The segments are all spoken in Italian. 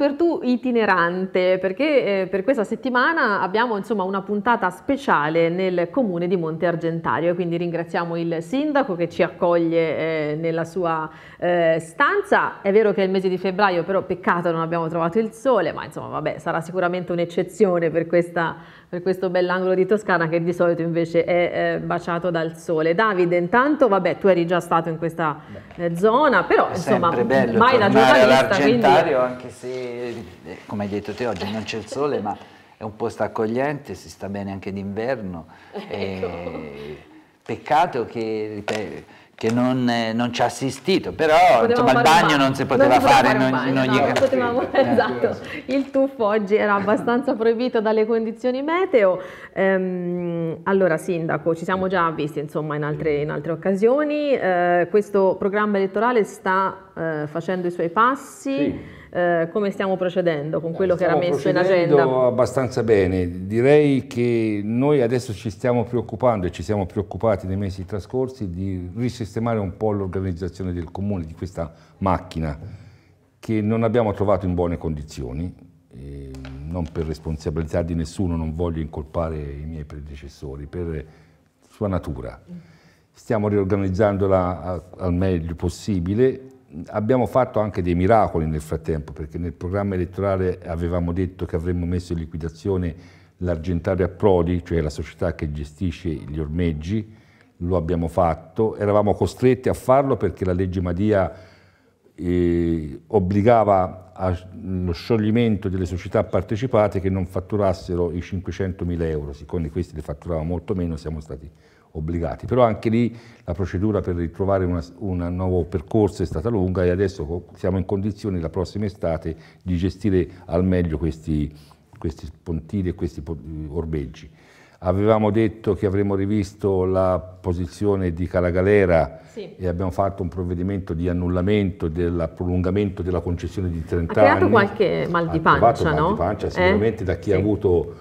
per tu itinerante, perché eh, per questa settimana abbiamo insomma, una puntata speciale nel comune di Monte Argentario e quindi ringraziamo il sindaco che ci accoglie eh, nella sua eh, stanza. È vero che è il mese di febbraio, però peccato non abbiamo trovato il sole, ma insomma vabbè, sarà sicuramente un'eccezione per questa per questo bell'angolo di Toscana che di solito invece è eh, baciato dal sole. Davide, intanto, vabbè, tu eri già stato in questa Beh, eh, zona, però insomma, sempre bello mai da giornalista, quindi... anche se, eh, come hai detto te, oggi non c'è il sole, ma è un posto accogliente, si sta bene anche d'inverno. ecco. e... Eh, peccato che che non, eh, non, ci ha assistito, però insomma, il bagno non si poteva non fare, non, bagno, non no, potevamo, eh, esatto, il tuffo oggi era abbastanza proibito dalle condizioni meteo. Ehm, allora Sindaco, ci siamo già visti insomma in altre, in altre occasioni, eh, questo programma elettorale sta eh, facendo i suoi passi. Sì eh, come stiamo procedendo con quello stiamo che era messo in agenda? abbastanza bene, direi che noi adesso ci stiamo preoccupando e ci siamo preoccupati nei mesi trascorsi di risistemare un po' l'organizzazione del comune, di questa macchina che non abbiamo trovato in buone condizioni, eh, non per responsabilità di nessuno, non voglio incolpare i miei predecessori, per sua natura. Mm. Stiamo riorganizzandola al meglio possibile, abbiamo fatto anche dei miracoli nel frattempo, perché nel programma elettorale avevamo detto che avremmo messo in liquidazione l'Argentaria Prodi, cioè la società che gestisce gli ormeggi, lo abbiamo fatto, eravamo costretti a farlo perché la legge Madia eh, obbligava allo scioglimento delle società partecipate che non fatturassero i 500.000 euro, siccome questi li fatturavano molto meno siamo stati obbligati. Però anche lì la procedura per ritrovare un nuovo percorso è stata lunga e adesso siamo in condizioni la prossima estate di gestire al meglio questi, questi pontili e questi orbeggi. Avevamo detto che avremmo rivisto la posizione di Calagalera sì. e abbiamo fatto un provvedimento di annullamento del prolungamento della concessione di 30 anni. Ha creato qualche mal di pancia, no? Mal di pancia eh? sicuramente eh? da chi sì. ha avuto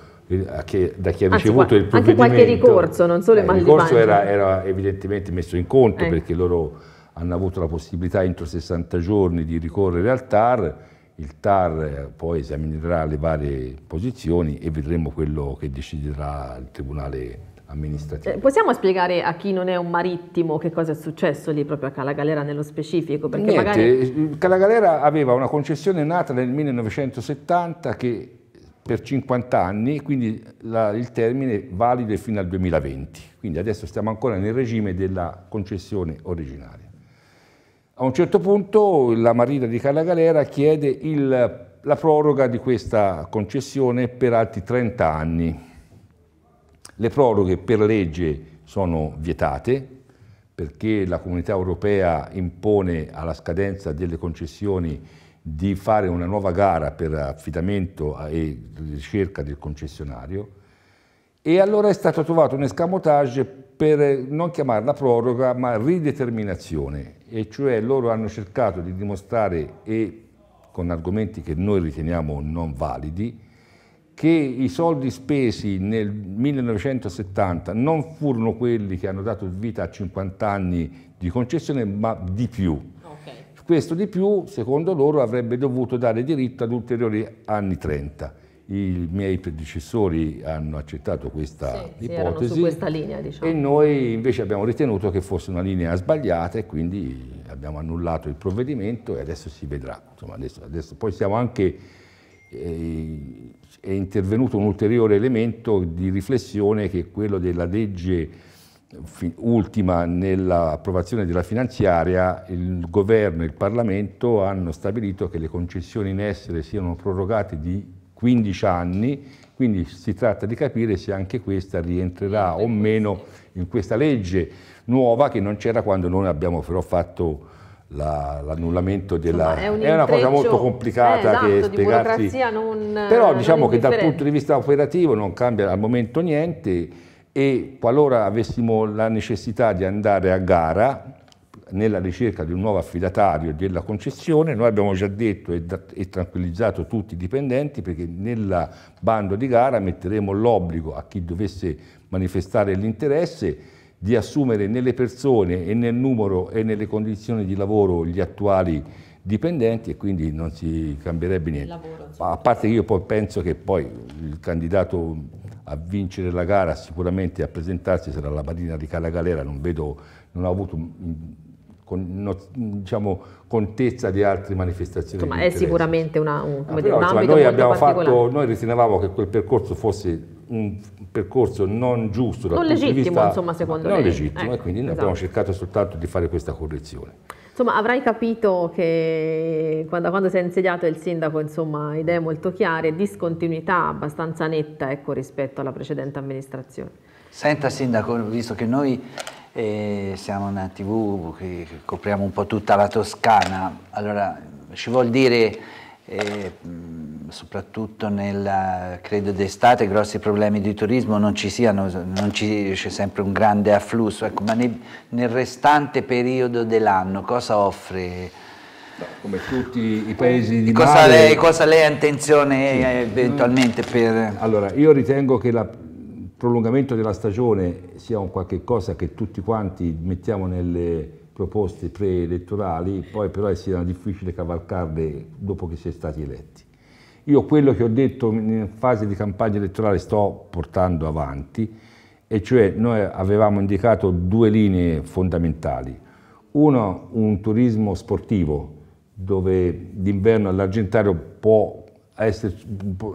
che, da chi ha ricevuto Anzi, il provvedimento. Anche qualche ricorso, non solo eh, il mal Il ricorso era, era, evidentemente messo in conto eh. perché loro hanno avuto la possibilità entro 60 giorni di ricorrere al TAR, il TAR eh, poi esaminerà le varie posizioni e vedremo quello che deciderà il Tribunale amministrativo. Eh, possiamo spiegare a chi non è un marittimo che cosa è successo lì proprio a Calagalera nello specifico? Niente, magari... Eh, Calagalera aveva una concessione nata nel 1970 che per 50 anni, quindi la, il termine valido è fino al 2020. Quindi adesso stiamo ancora nel regime della concessione originaria. A un certo punto la Marina di Galera chiede il, la proroga di questa concessione per altri 30 anni. Le proroghe per legge sono vietate perché la comunità europea impone alla scadenza delle concessioni di fare una nuova gara per affidamento e ricerca del concessionario e allora è stato trovato un escamotage per eh, non chiamarla proroga ma rideterminazione e cioè loro hanno cercato di dimostrare e con argomenti che noi riteniamo non validi che i soldi spesi nel 1970 non furono quelli che hanno dato vita a 50 anni di concessione ma di più questo di più, secondo loro, avrebbe dovuto dare diritto ad ulteriori anni 30 i miei predecessori hanno accettato questa sì, ipotesi questa linea, diciamo. e noi invece abbiamo ritenuto che fosse una linea sbagliata e quindi abbiamo annullato il provvedimento e adesso si vedrà. Insomma, adesso, adesso, poi siamo anche, eh, è intervenuto un ulteriore elemento di riflessione che è quello della legge ultima nell'approvazione della finanziaria, il governo e il Parlamento hanno stabilito che le concessioni in essere siano prorogate di 15 anni, quindi si tratta di capire se anche questa rientrerà o meno in questa legge nuova che non c'era quando noi abbiamo però fatfatto l'annullamento la, della... Insomma, è, un è, una cosa molto complicata eh, esatto, che spiegarsi... Non, però diciamo che dal punto di vista operativo non cambia al momento niente e qualora avessimo la necessità di andare a gara nella ricerca di un nuovo affidatario della concessione, noi abbiamo già detto e, e tranquillizzato tutti i dipendenti perché nel bando di gara metteremo l'obbligo a chi dovesse manifestare l'interesse di assumere nelle persone e nel numero e nelle condizioni di lavoro gli attuali dipendenti e quindi non si cambierebbe niente. Lavoro, a parte che io poi penso che poi il candidato a vincere la gara, sicuramente a presentarsi sarà la Marina di Galera, non, vedo, non ho avuto mm, con, no, diciamo, contezza di altre manifestazioni. Ma è sicuramente una, un, ah, però, un insomma, noi abbiamo fatto, Noi ritenevamo che quel percorso fosse un percorso non giusto. Non legittimo, vista, insomma, secondo me. Non lei. legittimo, ecco, e quindi esatto. abbiamo cercato soltanto di fare questa correzione. Insomma, avrai capito che quando, quando si è insediato il sindaco, insomma, idee molto chiare, discontinuità abbastanza netta ecco, rispetto alla precedente amministrazione. Senta sindaco, visto che noi eh, siamo una tv che, che copriamo un po' tutta la Toscana, allora ci vuol dire e mh, soprattutto nella, credo d'estate grossi problemi di turismo non ci siano, non ci, c'è sempre un grande afflusso, ecco, ma nei, nel restante periodo dell'anno cosa offre? come tutti i paesi di cosa mare... Lei, cosa lei ha intenzione sì. Eh, eventualmente per... Allora, io ritengo che la, il prolungamento della stagione sia un qualche cosa che tutti quanti mettiamo nelle proposte preelettorali, poi però era difficile cavalcarle dopo che si è stati eletti. Io quello che ho detto in fase di campagna elettorale sto portando avanti, e cioè noi avevamo indicato due linee fondamentali. Uno, un turismo sportivo, dove d'inverno l'argentario può essere...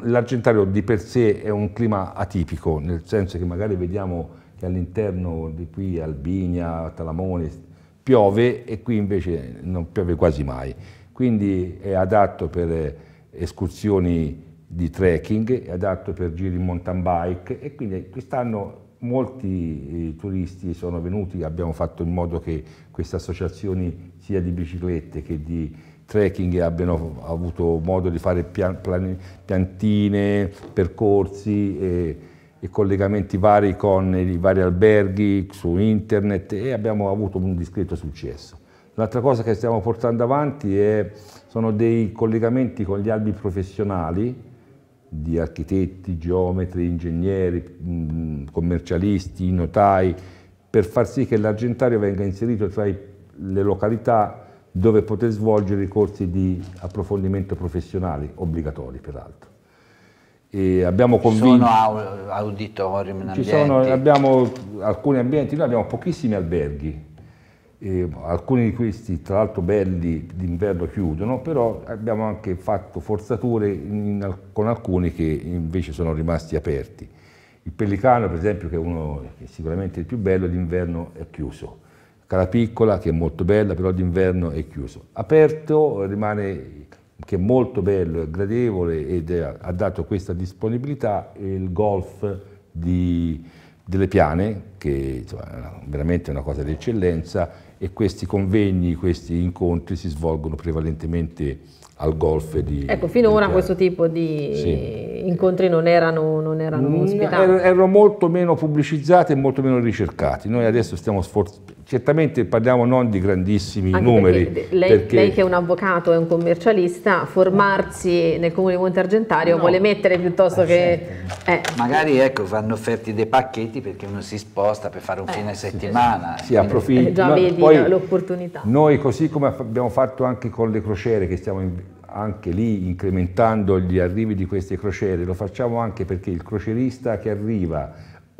L'Argentario di per sé è un clima atipico, nel senso che magari vediamo che all'interno di qui, Albigna, Talamone, piove e qui invece non piove quasi mai. Quindi è adatto per eh, escursioni di trekking, è adatto per giri in mountain bike e quindi quest'anno molti eh, turisti sono venuti, abbiamo fatto in modo che queste associazioni sia di biciclette che di trekking abbiano avuto modo di fare pian, pian, piantine, percorsi. E, i collegamenti vari con i vari alberghi, su internet e abbiamo avuto un discreto successo. L'altra cosa che stiamo portando avanti è, sono dei collegamenti con gli albi professionali di architetti, geometri, ingegneri, commercialisti, notai, per far sì che l'Argentario venga inserito tra le località dove poter svolgere i corsi di approfondimento professionali, obbligatori peraltro. E abbiamo convinto... Sono auditori in ambienti. Sono, abbiamo alcuni ambienti, noi abbiamo pochissimi alberghi, e alcuni di questi tra l'altro belli d'inverno chiudono, però abbiamo anche fatto forzature in, con alcuni che invece sono rimasti aperti. Il Pellicano, per esempio, che è uno che è sicuramente il più bello, d'inverno è chiuso. Cara Piccola, che è molto bella, però d'inverno è chiuso. Aperto rimane che è molto bello e gradevole ed è, ha dato questa disponibilità, e il golf di, delle Piane, che insomma, è veramente una cosa di eccellenza, e questi convegni, questi incontri si svolgono prevalentemente al golf di... Ecco, finora di questo tipo di sì. incontri non erano, non erano ospitati. Er-, erano molto meno pubblicizzati e molto meno ricercati. Noi adesso stiamo sforzando, certamente parliamo non di grandissimi Anche numeri. Perché lei, perché lei, che è un avvocato e un commercialista, formarsi nel comune di Monte Argentario no. vuole mettere piuttosto ah, che... Certo. Eh. Magari ecco, vanno offerti dei pacchetti perché uno si sposta per fare un eh, fine sì, settimana. Si sì, approfitta. Eh, già vedi l'opportunità. Noi così come abbiamo fatto anche con le crociere che stiamo anche lì incrementando gli arrivi di queste crociere, lo facciamo anche perché il crocerista che arriva,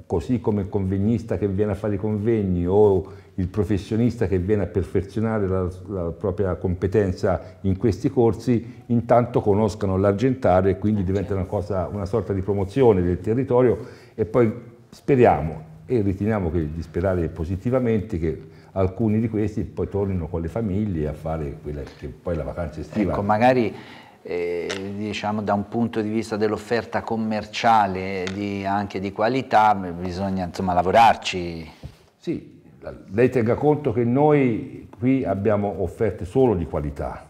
così come il convegnista che viene a fare i convegni o il professionista che viene a perfezionare la, la propria competenza in questi corsi, intanto conoscano l'argentare e quindi eh, diventa certo. una, cosa, una sorta di promozione del territorio e poi speriamo e riteniamo che di sperare positivamente che alcuni di questi poi tornino con le famiglie a fare quella che poi la vacanza estiva. Ecco, magari eh, diciamo da un punto di vista dell'offerta commerciale di, anche di qualità bisogna insomma lavorarci. Sì, lei tenga conto che noi qui abbiamo offerte solo di qualità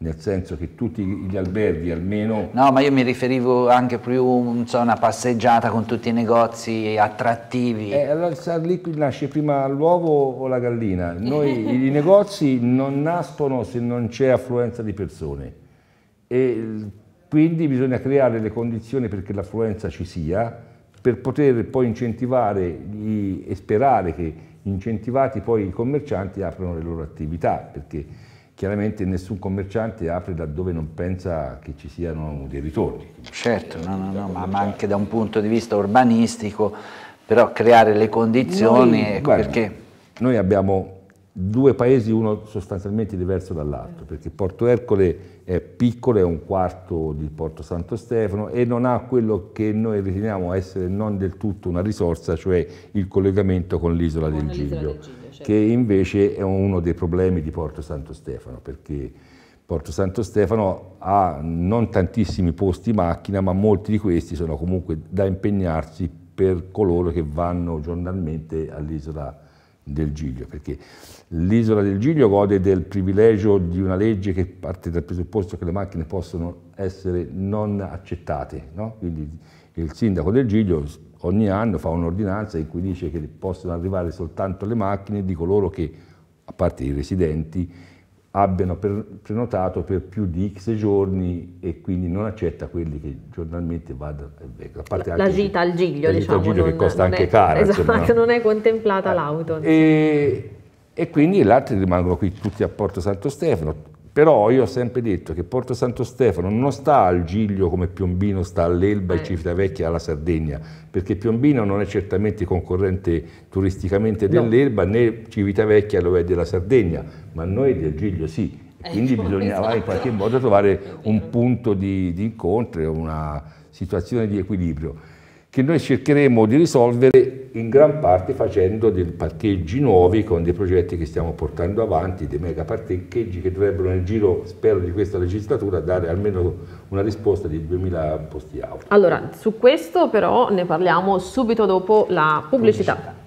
nel senso che tutti gli alberghi almeno... No, ma io mi riferivo anche più a una passeggiata con tutti i negozi attrattivi. Eh, allora lì nasce prima l'uovo o la gallina. Noi, I negozi non nascono se non c'è affluenza di persone e quindi bisogna creare le condizioni perché l'affluenza ci sia per poter poi incentivare gli, e sperare che incentivati poi i commercianti aprano le loro attività perché chiaramente nessun commerciante apre da dove non pensa che ci siano dei ritorni. Certo, no, no, no, ma, ma anche da un punto di vista urbanistico, però creare le condizioni, noi, ecco guarda, perché... Noi abbiamo due paesi, uno sostanzialmente diverso dall'altro, perché Porto Ercole è piccolo, è un quarto di Porto Santo Stefano e non ha quello che noi riteniamo essere non del tutto una risorsa, cioè il collegamento con l'isola del Giglio. Certo. che invece è uno dei problemi di Porto Santo Stefano, perché Porto Santo Stefano ha non tantissimi posti macchina, ma molti di questi sono comunque da impegnarsi per coloro che vanno giornalmente all'isola del Giglio, perché l'isola del Giglio gode del privilegio di una legge che parte dal presupposto che le macchine possono essere non accettate, no? quindi il sindaco del Giglio ogni anno fa un'ordinanza in cui dice che possono arrivare soltanto le macchine di coloro che, a parte i residenti, abbiano prenotato per più di x giorni e quindi non accetta quelli che giornalmente vadano e vengono. La, la gita al giglio, la diciamo, gita giglio che costa anche è, cara. Esatto, insomma, non è contemplata eh, l'auto. E, e, quindi gli altri rimangono qui tutti a Porto Santo Stefano, però io ho sempre detto che Porto Santo Stefano non sta al Giglio come Piombino sta all'Elba e eh. Civitavecchia alla Sardegna, perché Piombino non è certamente concorrente turisticamente dell'Elba no. né Civitavecchia lo è della Sardegna, ma noi del Giglio sì. Eh, quindi eh, bisognava esatto. in qualche modo trovare un punto di, di incontro, una situazione di equilibrio che noi cercheremo di risolvere in gran parte facendo dei parcheggi nuovi con dei progetti che stiamo portando avanti, dei mega parcheggi che dovrebbero nel giro, spero, di questa legislatura dare almeno una risposta di 2000 posti auto. Allora, su questo però ne parliamo subito dopo la pubblicità. pubblicità.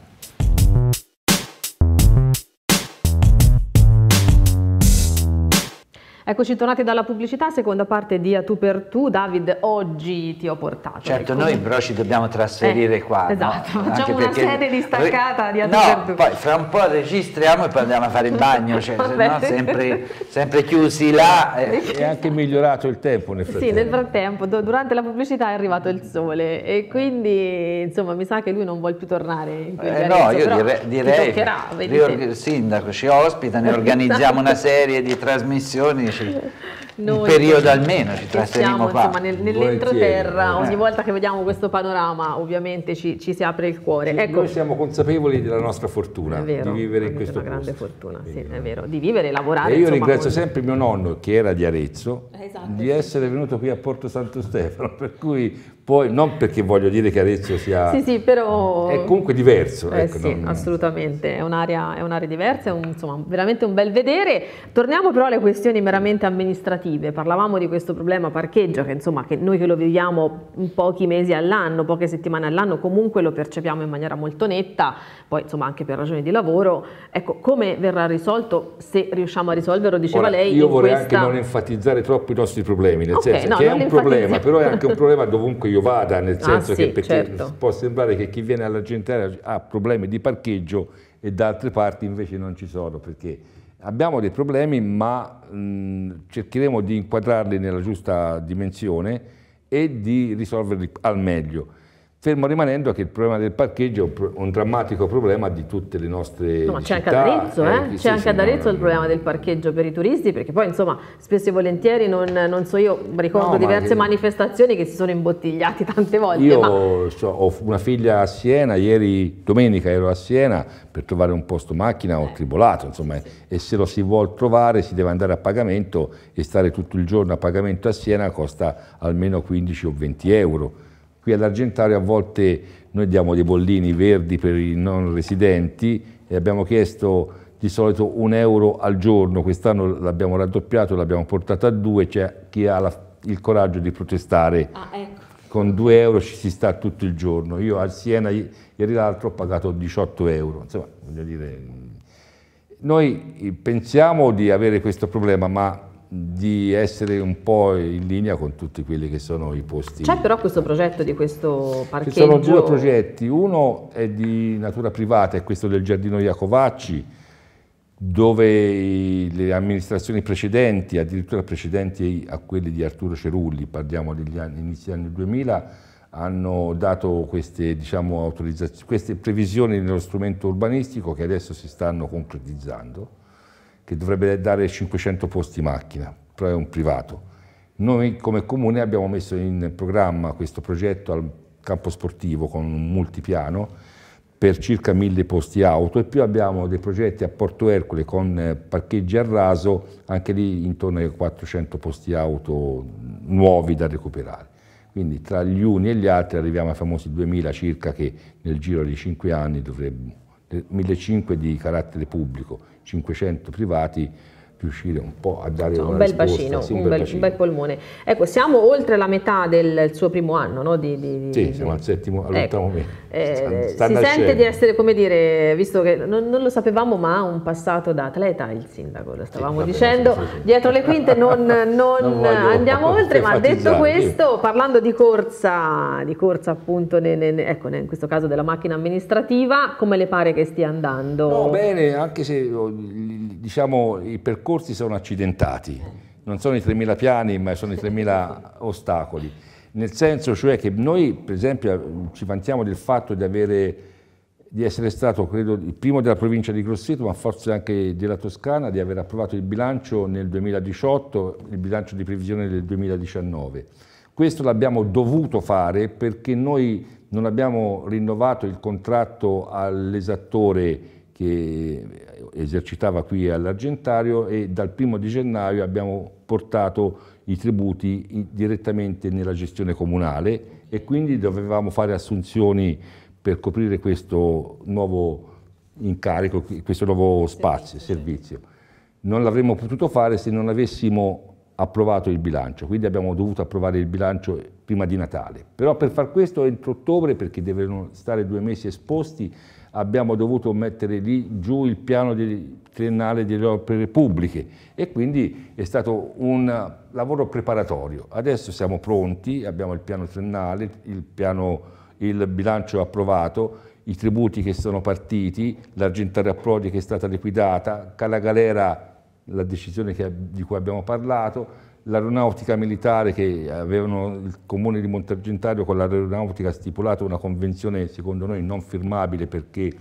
Eccoci tornati dalla pubblicità, seconda parte di A tu per tu. David, oggi ti ho portato. Certo, ecco. noi però ci dobbiamo trasferire eh, qua. Esatto, no? facciamo Anche una sede distaccata di A tu no, per tu. poi fra un po' registriamo e poi andiamo a fare il bagno, cioè, se no sempre, sempre, chiusi là. Eh. È anche migliorato il tempo nel frattempo. Sì, nel frattempo, durante la pubblicità è arrivato il sole e eh. quindi insomma mi sa che lui non vuole più tornare in quel eh, No, io dire, direi, toccherà, il sindaco ci ospita, ne organizziamo una serie di trasmissioni noi un periodo almeno ci trasferiamo qua. Insomma, nel, nell'entroterra, ogni eh. volta che vediamo questo panorama ovviamente ci, ci si apre il cuore. ecco. Noi siamo consapevoli della nostra fortuna vero, di vivere in questo posto. grande fortuna, sì, è vero, di vivere e lavorare. E io insomma, ringrazio con... sempre mio nonno che era di Arezzo esatto, di essere venuto qui a Porto Santo Stefano, per cui poi, non perché voglio dire che Arezzo sia... Sì, sì, però... È comunque diverso. Eh, ecco, sì, non... assolutamente, è un'area, è un'area, diversa, è un, insomma, veramente un bel vedere. Torniamo però alle questioni meramente amministrative. Parlavamo di questo problema parcheggio, che insomma, che noi che lo viviamo in pochi mesi all'anno, poche settimane all'anno, comunque lo percepiamo in maniera molto netta, poi insomma anche per ragioni di lavoro. Ecco, come verrà risolto, se riusciamo a risolverlo, diceva Ora, lei... Io vorrei questa... anche non enfatizzare troppo i nostri problemi, nel okay, senso no, che è un problema, però è anche un problema dovunque io vada, nel ah, senso ah, sì, che perché certo. può sembrare che chi viene all'Argentaria ha problemi di parcheggio e da altre parti invece non ci sono, perché abbiamo dei problemi ma mh, cercheremo di inquadrarli nella giusta dimensione e di risolverli al meglio. Fermo rimanendo che il problema del parcheggio è un, un drammatico problema di tutte le nostre no, C'è anche ad Arezzo, eh? eh. c'è anche ad Arezzo il problema del parcheggio per i turisti, perché poi insomma spesso e volentieri, non, non so io, ricordo diverse ma manifestazioni che si sono imbottigliate tante volte. Io ma... so, ho una figlia a Siena, ieri domenica ero a Siena per trovare un posto macchina, ho eh. tribolato, insomma, e se lo si vuole trovare si deve andare a pagamento e stare tutto il giorno a pagamento a Siena costa almeno 15 o 20 euro Qui all'Argentario a volte noi diamo dei bollini verdi per i non residenti e abbiamo chiesto di solito un euro al giorno, quest'anno l'abbiamo raddoppiato, l'abbiamo portato a due, c'è cioè chi ha la, il coraggio di protestare. Ah, ecco. Con due euro ci si sta tutto il giorno. Io a Siena ieri l'altro ho pagato 18 euro. Insomma, voglio dire, noi pensiamo di avere questo problema, ma di essere un po' in linea con tutti quelli che sono i posti. C'è però questo progetto di questo parcheggio? Ci sono due progetti, uno è di natura privata, è questo del giardino Iacovacci, dove le amministrazioni precedenti, addirittura precedenti a quelle di Arturo Cerulli, parliamo degli anni, inizi anni 2000, hanno dato queste, diciamo, queste previsioni nello strumento urbanistico che adesso si stanno concretizzando che dovrebbe dare 500 posti macchina, però è un privato. Noi come comune abbiamo messo in programma questo progetto al campo sportivo con un multipiano per circa 1000 posti auto e più abbiamo dei progetti a Porto Ercole con eh, parcheggi a raso, anche lì intorno ai 400 posti auto nuovi da recuperare. Quindi tra gli uni e gli altri arriviamo ai famosi 2000 circa che nel giro di 5 anni dovrebbero, 1500 di carattere pubblico 500 privati riuscire un po' a dare un una bel risposta, bacino, sì, un, bel, bel, bacino. bel, polmone. Ecco, siamo oltre la metà del suo primo anno, no? Di, di, sì, di... siamo al settimo, all'ottavo ecco. mese. Eh, si nascendo. sente di essere, come dire, visto che non, non, lo sapevamo, ma ha un passato da atleta il sindaco, lo stavamo sì, dicendo, bene, sì, dietro le quinte non, non, non andiamo oltre, ma detto questo, parlando di corsa, di corsa appunto, ne, ne, ne, ecco, in questo caso della macchina amministrativa, come le pare che stia andando? No, bene, anche se oh, diciamo il percorso percorsi sono accidentati, non sono i 3.000 piani ma sono i 3.000 ostacoli, nel senso cioè che noi per esempio ci vantiamo del fatto di, avere, di essere stato, credo, il primo della provincia di Grosseto, ma forse anche della Toscana, di aver approvato il bilancio nel 2018, il bilancio di previsione del 2019. Questo l'abbiamo dovuto fare perché noi non abbiamo rinnovato il contratto all'esattore che esercitava qui all'Argentario e dal primo di gennaio abbiamo portato i tributi direttamente nella gestione comunale e quindi dovevamo fare assunzioni per coprire questo nuovo incarico, questo nuovo spazio, servizio. servizio. Non l'avremmo potuto fare se non avessimo approvato il bilancio, quindi abbiamo dovuto approvare il bilancio prima di Natale. Però per far questo entro ottobre, perché devono stare due mesi esposti, abbiamo dovuto mettere lì giù il piano di, triennale delle opere pubbliche e quindi è stato un lavoro preparatorio. Adesso siamo pronti, abbiamo il piano triennale, il, piano, il bilancio approvato, i tributi che sono partiti, l'argentaria Prodi che è stata liquidata, Cala Galera la decisione che, di cui abbiamo parlato, l'aeronautica militare che avevano il comune di Montargentario con l'aeronautica stipulato una convenzione secondo noi non firmabile perché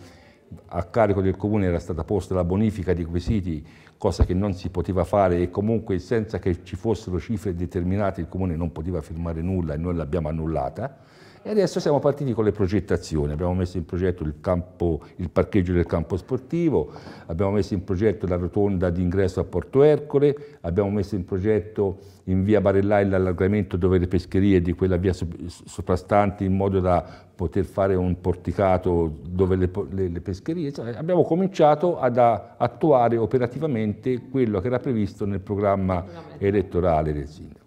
a carico del comune era stata posta la bonifica di quei siti, cosa che non si poteva fare e comunque senza che ci fossero cifre determinate il comune non poteva firmare nulla e noi l'abbiamo annullata e adesso siamo partiti con le progettazioni, abbiamo messo in progetto il, campo, il parcheggio del campo sportivo, abbiamo messo in progetto la rotonda d'ingresso a Porto Ercole, abbiamo messo in progetto in via Barellai l'allargamento dove le pescherie di quella via soprastante in modo da poter fare un porticato dove le, le, le pescherie, cioè abbiamo cominciato ad attuare operativamente quello che era previsto nel programma elettorale del sindaco.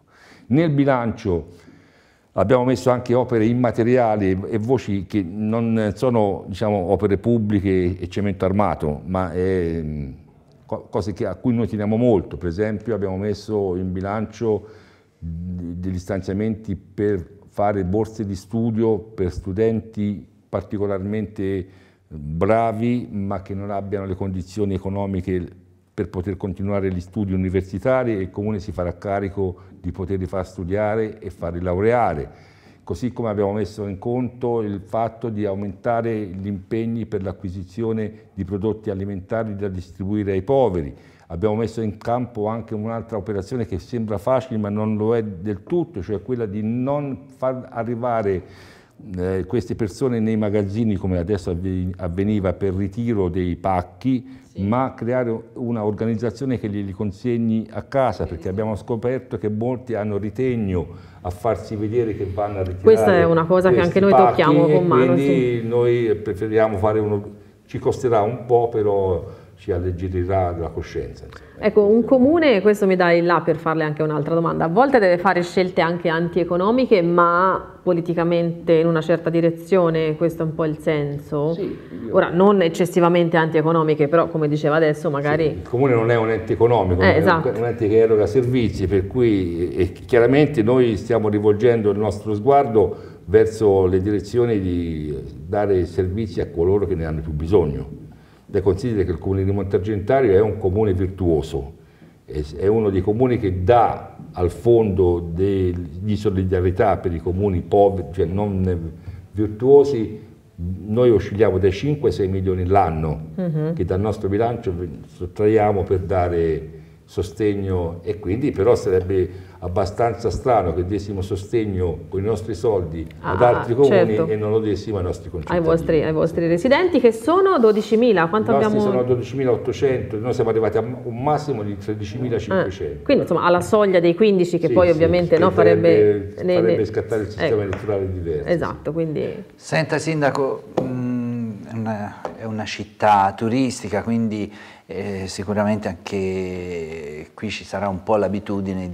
Nel bilancio Abbiamo messo anche opere immateriali e voci che non sono diciamo, opere pubbliche e cemento armato, ma è, ehm, cose che, a cui noi teniamo molto. Per esempio abbiamo messo in bilancio degli stanziamenti per fare borse di studio per studenti particolarmente bravi ma che non abbiano le condizioni economiche per poter continuare gli studi universitari e il Comune si farà carico di poterli far studiare e farli laureare. Così come abbiamo messo in conto il fatto di aumentare gli impegni per l'acquisizione di prodotti alimentari da distribuire ai poveri. Abbiamo messo in campo anche un'altra operazione che sembra facile ma non lo è del tutto, cioè quella di non far arrivare eh, queste persone nei magazzini come adesso avveniva per ritiro dei pacchi, sì. ma creare un'organizzazione che glieli consegni a casa, perché abbiamo scoperto che molti hanno ritegno a farsi vedere che vanno a ritirare. Questa è una cosa che anche noi tocchiamo con mano. Quindi sì. noi preferiamo fare uno, ci costerà un po' però ci alleggerirà la coscienza. Ecco, un comune, questo mi dai là per farle anche un'altra domanda, a volte deve fare scelte anche antieconomiche, ma politicamente in una certa direzione, questo è un po' il senso? Sì, io... Ora, non eccessivamente antieconomiche, però come diceva adesso magari... Sì, il comune non è un ente economico, eh, è esatto. un ente che eroga servizi, per cui chiaramente noi stiamo rivolgendo il nostro sguardo verso le direzioni di dare servizi a coloro che ne hanno più bisogno considera che il comune di Montargentario è un comune virtuoso, è uno dei comuni che dà al fondo di solidarietà per i comuni poveri, cioè non virtuosi, noi oscilliamo dai 5 ai 6 milioni l'anno uh mhm. -huh. che dal nostro bilancio sottraiamo per dare sostegno e quindi però sarebbe abbastanza strano che dessimo sostegno con i nostri soldi ah, ad altri comuni certo. e non lo dessimo ai nostri concittadini. Ai vostri, ai vostri residenti che sono 12.000, quanto I abbiamo? sono 12.800, noi siamo arrivati a un massimo di 13.500. Eh, ah, quindi insomma alla soglia dei 15 che sì, poi sì, ovviamente che no, farebbe, farebbe, ne, farebbe, scattare il ecco. sistema ecco. elettorale diverso. Esatto, quindi... Senta Sindaco, mh, mm, una, è una città turistica, quindi eh, sicuramente anche qui ci sarà un po' l'abitudine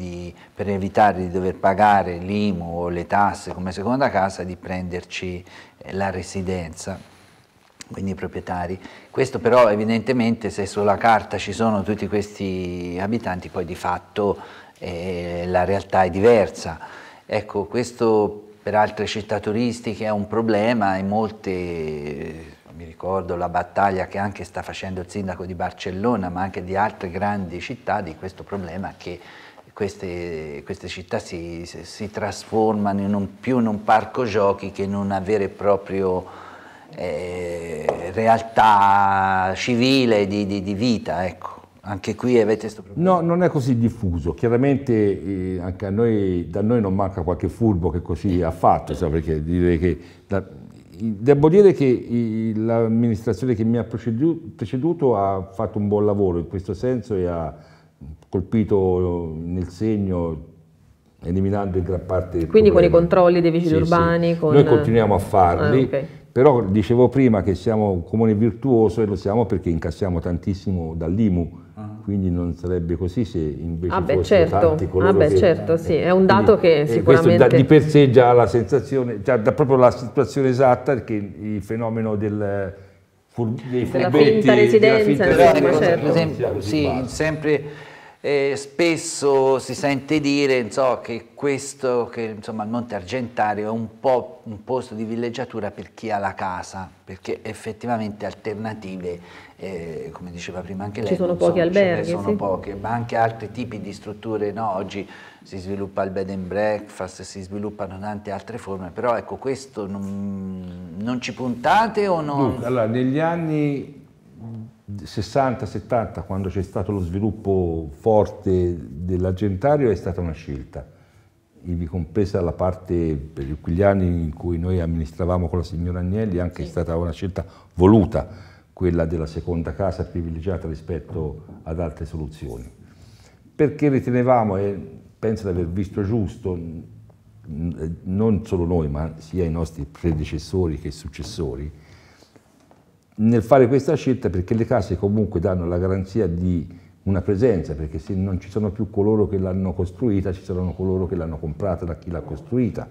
per evitare di dover pagare l'IMU o le tasse come seconda casa di prenderci eh, la residenza quindi i proprietari. Questo però evidentemente se sulla carta ci sono tutti questi abitanti, poi di fatto eh, la realtà è diversa. Ecco, questo per altre città turistiche è un problema e molte mi ricordo la battaglia che anche sta facendo il sindaco di Barcellona, ma anche di altre grandi città, di questo problema che queste, queste città si, si trasformano in un, più in un parco giochi che in una vera e propria eh, realtà civile di, di, di vita. Ecco. Anche qui avete questo problema? No, non è così diffuso. Chiaramente eh, anche noi, da noi non manca qualche furbo che così ha fatto, sa, perché direi che da, Devo dire che l'amministrazione che mi ha preceduto ha fatto un buon lavoro in questo senso e ha colpito nel segno eliminando in gran parte... Quindi con i controlli dei vicini sì, urbani? Sì. Con... Noi continuiamo a farli. Ah, okay. Però dicevo prima che siamo un comune virtuoso e lo siamo perché incassiamo tantissimo dall'IMU, ah. quindi non sarebbe così se invece ah beh, certo. ah beh, che, certo, sì, è un dato quindi, che sicuramente... Eh, questo da, di per sé già la sensazione, già da proprio la situazione esatta perché il fenomeno del fur, dei furbetti, della finta residenza, della certo. finta esempio, sì, sempre e spesso si sente dire so, che, questo, che insomma, il Monte Argentario è un po' un posto di villeggiatura per chi ha la casa, perché effettivamente alternative, eh, come diceva prima anche lei, ci sono pochi sono, alberghi, ce ne sono sì. poche, ma anche altri tipi di strutture, no? oggi si sviluppa il bed and breakfast, si sviluppano tante altre forme, però ecco questo non, non ci puntate o no? Dunque, allora, negli anni 60-70, quando c'è stato lo sviluppo forte dell'argentario, è stata una scelta, ivi compresa la parte per quegli anni in cui noi amministravamo con la signora Agnelli, anche sì. è stata una scelta voluta, quella della seconda casa privilegiata rispetto ad altre soluzioni. Perché ritenevamo, e penso di aver visto giusto, non solo noi, ma sia i nostri predecessori che successori, nel fare questa scelta perché le case comunque danno la garanzia di una presenza, perché se non ci sono più coloro che l'hanno costruita, ci saranno coloro che l'hanno comprata da chi l'ha costruita.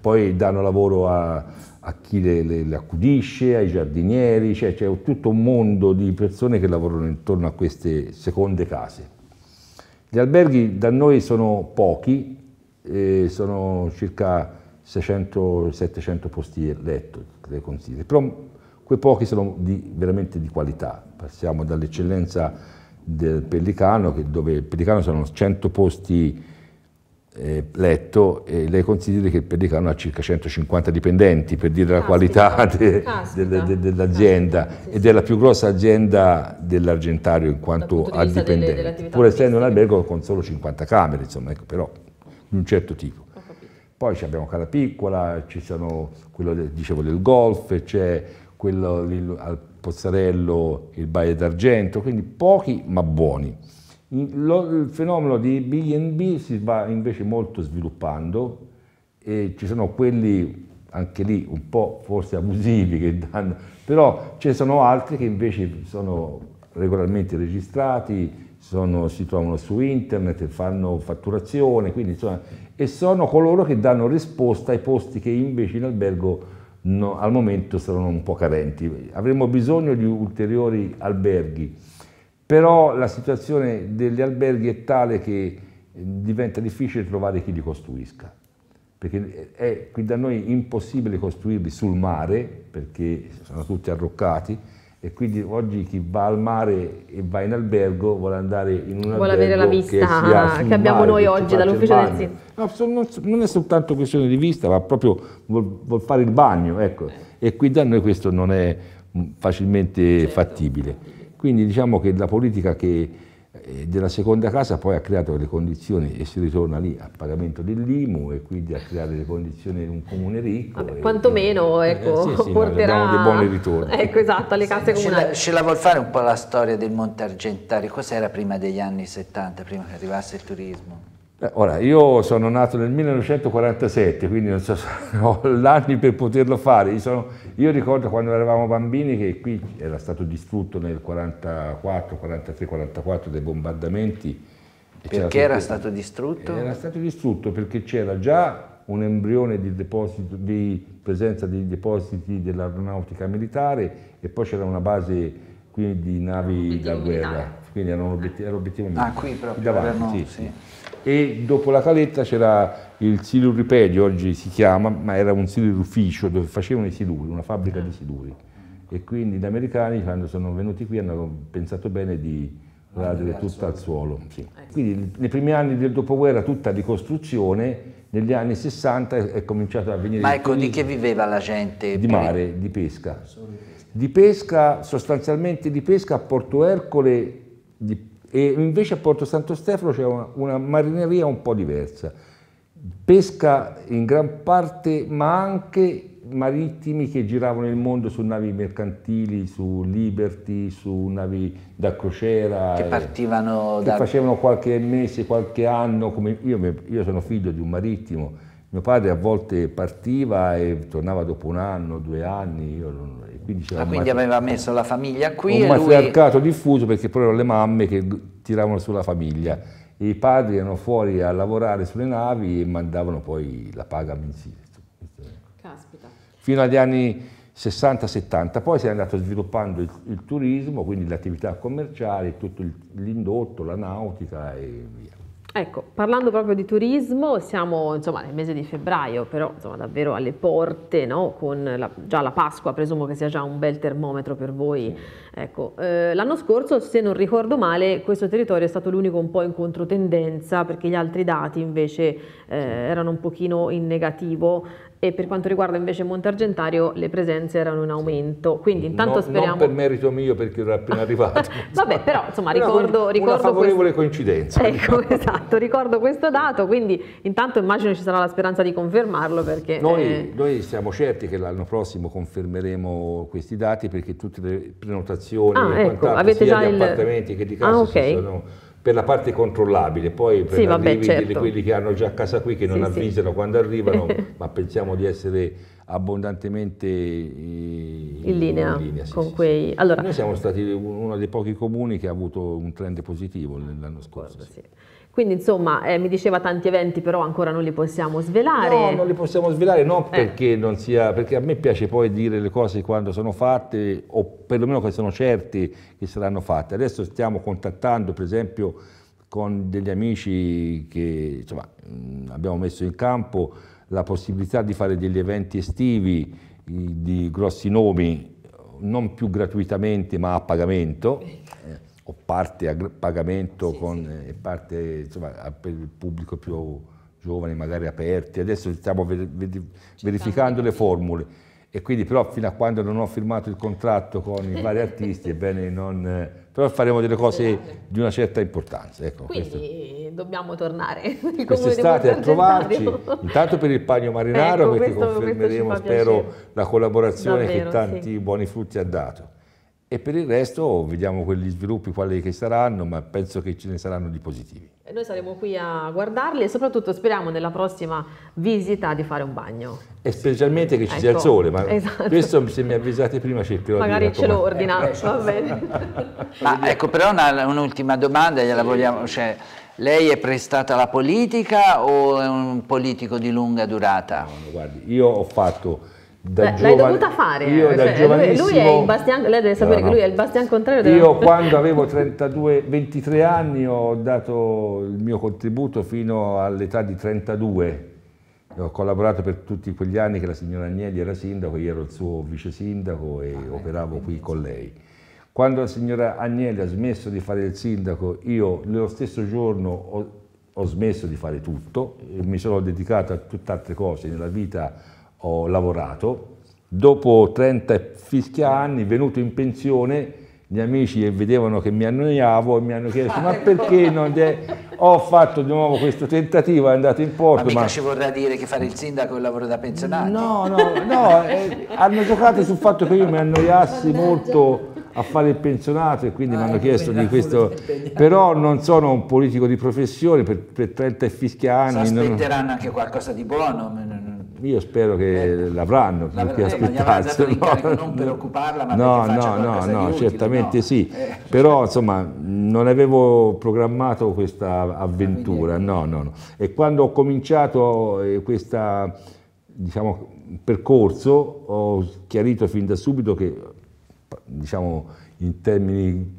Poi danno lavoro a, a chi le, le, le, accudisce, ai giardinieri, cioè c'è tutto un mondo di persone che lavorano intorno a queste seconde case. Gli alberghi da noi sono pochi, eh, sono circa 600-700 posti letto, le consideri, però Quei pochi sono di, veramente di qualità. Passiamo dall'eccellenza del Pellicano, dove il Pellicano sono 100 posti eh, letto e lei consideri che il Pellicano ha circa 150 dipendenti, per dire caspita, la qualità de, de, de, dell'azienda sì, ed è la più grossa azienda dell'Argentario in quanto a dipendenti, pur essendo un albergo con solo 50 camere, insomma, ecco, però di un certo tipo. Poi abbiamo Cala Piccola, ci sono quello dicevo, del golf, c'è quello al Pozzarello, il Baie d'Argento, quindi pochi ma buoni. Il fenomeno di B&B si va invece molto sviluppando e ci sono quelli anche lì un po' forse abusivi che danno, però ce ne sono altri che invece sono regolarmente registrati, sono, si trovano su internet, fanno fatturazione, quindi, insomma, e sono coloro che danno risposta ai posti che invece in albergo no, al momento sono un po' carenti. Avremo bisogno di ulteriori alberghi, però la situazione degli alberghi è tale che diventa difficile trovare chi li costruisca, perché è qui da noi impossibile costruirli sul mare, perché sono tutti arroccati, e quindi oggi chi va al mare e va in albergo vuole andare in un vuole avere la vista che, che abbiamo noi oggi dall'ufficio del sito. No, non, è soltanto questione di vista, ma proprio vuol, vuol fare il bagno, ecco. E qui da noi questo non è mm, facilmente certo. fattibile. Quindi diciamo che la politica che e della seconda casa poi ha creato le condizioni e si ritorna lì a pagamento dell'IMU e quindi a creare le condizioni di un comune ricco. Vabbè, quantomeno e, eh, ecco, eh, sì, sì, porterà dei buoni ritorni. Ecco, esatto, alle case sì, comunali. Ce la, la vuol fare un po' la storia del Monte Argentario? Cos'era prima degli anni 70, prima che arrivasse il turismo? Ora, io sono nato nel 1947, quindi non so se ho l'anni per poterlo fare. Io, sono, io, ricordo quando eravamo bambini che qui era stato distrutto nel 44, 43, 44 dai bombardamenti. Perché era stato distrutto? Era stato distrutto perché c'era già un embrione di, deposito, di presenza di depositi dell'aeronautica militare e poi c'era una base quindi navi da guerra, militare. quindi era un obiettivo, era obiettivo militare. Ah, qui proprio, davanti, no, sì. sì. E dopo la caletta c'era il siluripedio, oggi si chiama, ma era un silurificio dove facevano i siluri, una fabbrica di siluri. E quindi gli americani, quando sono venuti qui, hanno pensato bene di radere tutto al suolo. Sì. Ecco. Quindi nei primi anni del dopoguerra tutta ricostruzione, negli anni 60 è cominciato a venire... Ma ecco, di che viveva la gente? Di mare, di pesca. Assolutamente di pesca, sostanzialmente di pesca a Porto Ercole di, e invece a Porto Santo Stefano c'è una, una marineria un po' diversa. Pesca in gran parte, ma anche marittimi che giravano il mondo su navi mercantili, su Liberty, su navi da crociera. Che eh, partivano e, da... Che facevano qualche mese, qualche anno. Io, io, sono figlio di un marittimo. Mio padre a volte partiva e tornava dopo un anno, due anni. Io non, quindi, ah, quindi aveva messo la famiglia qui. Un matriarcato lui... diffuso perché poi erano le mamme che tiravano sulla famiglia. e I padri erano fuori a lavorare sulle navi e mandavano poi la paga mensile. Caspita. Fino agli anni 60-70, poi si è andato sviluppando il, il turismo, quindi le attività commerciali, tutto l'indotto, la nautica e via. Ecco, parlando proprio di turismo, siamo insomma nel mese di febbraio, però insomma davvero alle porte, no? Con la, già la Pasqua, presumo che sia già un bel termometro per voi. Ecco, eh, l'anno scorso, se non ricordo male, questo territorio è stato l'unico un po' in controtendenza, perché gli altri dati invece eh, erano un pochino in negativo e per quanto riguarda invece Monte Argentario le presenze erano in aumento, quindi intanto no, speriamo... Non per merito mio perché ero appena arrivato. Vabbè però insomma ricordo... Una, ricordo una favorevole questo... coincidenza. Ecco diciamo. esatto, ricordo questo dato, quindi intanto immagino ci sarà la speranza di confermarlo perché... Noi, eh... noi siamo certi che l'anno prossimo confermeremo questi dati perché tutte le prenotazioni ah, ecco, sia il... di appartamenti che di casa ah, okay. sono per la parte controllabile, poi per sì, vabbè, certo. quelli che hanno già casa qui che non sì, avvisano sì. quando arrivano, ma pensiamo di essere abbondantemente in, in linea, in linea sì, con quei... Allora... Noi siamo stati uno dei pochi comuni che ha avuto un trend positivo l'anno scorso. Guarda, quindi insomma eh, mi diceva tanti eventi però ancora non li possiamo svelare. No, non li possiamo svelare non eh. perché non sia, perché a me piace poi dire le cose quando sono fatte o perlomeno che sono certi che saranno fatte. Adesso stiamo contattando per esempio con degli amici che insomma, mm, abbiamo messo in campo la possibilità di fare degli eventi estivi eh, di grossi nomi, non più gratuitamente ma a pagamento. Eh o parte a pagamento sì, con, sì. e eh, parte insomma, per il pubblico più giovane, magari aperti. Adesso stiamo ver verificando le formule e quindi però fino a quando non ho firmato il contratto con i vari artisti ebbene non... però faremo delle cose certo. di una certa importanza. Ecco, quindi questo. dobbiamo tornare. Quest'estate a trovarci, intanto per il Pagno Marinaro ecco, perché questo, confermeremo questo spero piacere. la collaborazione Davvero, che tanti sì. buoni frutti ha dato e per il resto vediamo quegli sviluppi quali che saranno, ma penso che ce ne saranno di positivi. E noi saremo qui a guardarli e soprattutto speriamo nella prossima visita di fare un bagno. E specialmente che ci ecco, sia il ecco. sole, ma esatto. questo se mi avvisate prima cercherò Magari di Magari ce lo ordina, eh, ecco. va bene. ma ecco, però un'ultima un domanda, gliela sì. vogliamo... Cioè, lei è prestata alla politica o è un politico di lunga durata? No, no, guardi, io ho fatto da Beh, giovane, l'hai dovuta fare io cioè, da giovanissimo lui, lui è il bastian, lei deve sapere no, no. che lui è il bastian contrario della... io quando avevo 32, 23 anni ho dato il mio contributo fino all'età di 32 ho collaborato per tutti quegli anni che la signora Agnelli era sindaco io ero il suo vice sindaco e ah, operavo qui con lei quando la signora Agnelli ha smesso di fare il sindaco io nello stesso giorno ho, ho smesso di fare tutto mi sono dedicato a tutte tutt'altre cose nella vita ho lavorato. Dopo 30 fischi anni, venuto in pensione, gli amici vedevano che mi annoiavo e mi hanno chiesto ma ecco. perché non è... ho fatto di nuovo questo tentativo è andato in porto ma, ma... ci vorrà dire che fare il sindaco è un lavoro da pensionato no no no eh, hanno giocato sul fatto che io mi annoiassi molto a fare il pensionato e quindi ah, mi hanno ah, chiesto di questo però non sono un politico di professione per, per 30 fischi anni si aspetteranno non... anche qualcosa di buono io spero che eh, l'avranno più eh, aspettarsi. Non per occuparla, ma no, no, no, no, utile, certamente no. sì. Eh. Però insomma non avevo programmato questa avventura, no, no, no. E quando ho cominciato eh, questo diciamo, percorso ho chiarito fin da subito che, diciamo, in termini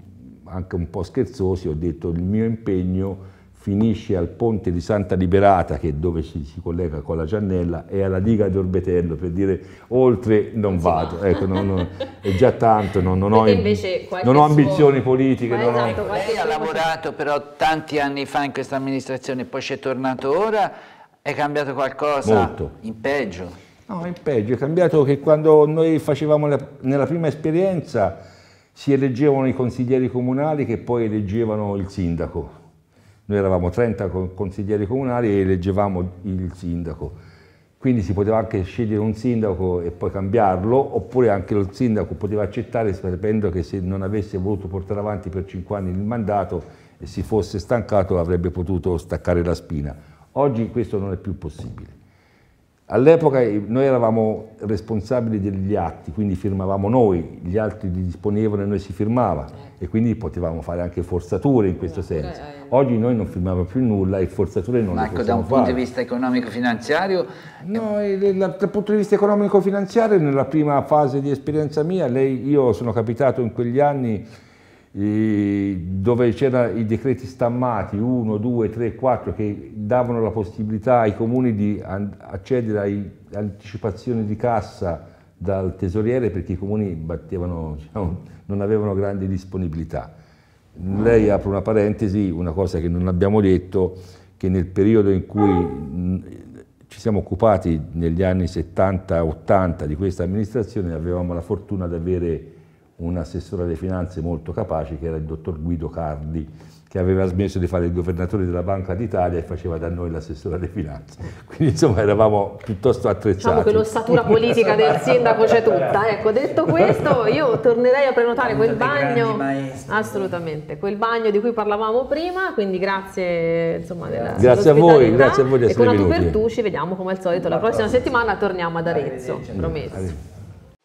anche un po' scherzosi, ho detto il mio impegno finisce al ponte di Santa Liberata, che è dove si, si collega con la Giannella, e alla diga di Orbetello, per dire oltre non vado, ecco, non, non, è già tanto, non, non ho, ho, ambizioni suo... politiche. non esatto, ho... Lei ha lavorato però tanti anni fa in questa amministrazione, poi ci è tornato ora, è cambiato qualcosa Molto. in peggio? No, in peggio, è cambiato che quando noi facevamo la, nella prima esperienza si eleggevano i consiglieri comunali che poi eleggevano il sindaco noi eravamo 30 consiglieri comunali e eleggevamo il sindaco. Quindi si poteva anche scegliere un sindaco e poi cambiarlo, oppure anche il sindaco poteva accettare sapendo che se non avesse voluto portare avanti per 5 anni il mandato e si fosse stancato avrebbe potuto staccare la spina. Oggi questo non è più possibile. All'epoca eh, noi eravamo responsabili degli atti, quindi firmavamo noi, gli altri li disponevano e noi si firmava eh. e quindi potevamo fare anche forzature in eh, questo eh, senso. Oggi noi non firmavamo più nulla e forzature non le Ma ecco, da un punto di vista economico-finanziario? No, dal punto di vista economico-finanziario nella prima fase di esperienza mia, lei, io sono capitato in quegli anni dove c'erano i decreti stammati 1, 2, 3, 4 che davano la possibilità ai comuni di accedere alle anticipazioni di cassa dal tesoriere perché i comuni battevano, diciamo, non avevano grandi disponibilità. Lei apre una parentesi, una cosa che non abbiamo detto, che nel periodo in cui mm, ci siamo occupati negli anni 70-80 di questa amministrazione avevamo la fortuna di avere un assessore alle finanze molto capace che era il dottor Guido Cardi, che aveva smesso di fare il governatore della Banca d'Italia e faceva da noi l'assessore delle finanze. Quindi insomma eravamo piuttosto attrezzati. Diciamo che l'ossatura politica del sindaco c'è tutta. Ecco, detto questo io tornerei a prenotare quel bagno, assolutamente, quel bagno di cui parlavamo prima, quindi grazie insomma della, Grazie a voi, grazie a voi di essere venuti. E con la Tubertucci vediamo come al solito la prossima settimana torniamo ad Arezzo, promesso.